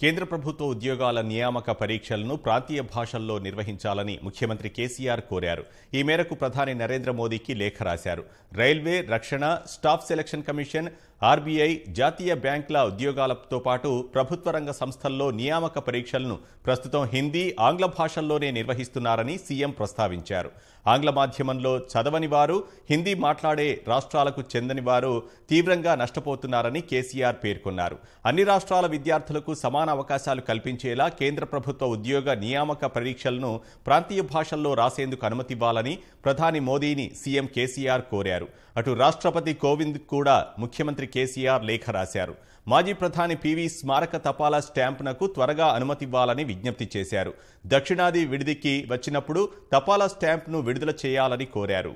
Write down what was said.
కేంద్ర ప్రభుత్వ ఉద్యోగాల నియామక పరీక్షలను ప్రాంతీయ భాషల్లో నిర్వహించాలని ముఖ్యమంత్రి కేసీఆర్ కోరారు ఈ మేరకు ప్రధాని నరేంద్ర మోదీకి లేఖ రాశారు రైల్వే రక్షణ స్టాఫ్ సెలక్షన్ కమిషన్ ఆర్బీఐ జాతీయ బ్యాంకుల ఉద్యోగాలతో పాటు ప్రభుత్వ రంగ సంస్థల్లో నియామక పరీక్షలను ప్రస్తుతం హిందీ ఆంగ్ల భాషల్లోనే నిర్వహిస్తున్నారని సీఎం ప్రస్తావించారు ఆంగ్ల మాధ్యమంలో చదవని వారు హిందీ మాట్లాడే రాష్ట్రాలకు చెందని వారు తీవ్రంగా నష్టపోతున్నారని కేసీఆర్ పేర్కొన్నారు అన్ని రాష్ట్రాల విద్యార్థులకు సమాన అవకాశాలు కల్పించేలా కేంద్ర ప్రభుత్వ ఉద్యోగ నియామక పరీక్షలను ప్రాంతీయ భాషల్లో రాసేందుకు అనుమతివ్వాలని ప్రధాని మోదీని సీఎం కేసీఆర్ కోరారు అటు రాష్ట్రపతి కోవింద్ కూడా ముఖ్యమంత్రి కేసీఆర్ లేఖ రాశారు మాజీ ప్రధాని పివి స్మారక తపాలా స్టాంప్నకు త్వరగా అనుమతివ్వాలని విజ్ఞప్తి చేశారు దక్షిణాది విడిదికి వచ్చినప్పుడు తపాలా స్టాంప్ను విడుదల చేయాలని కోరారు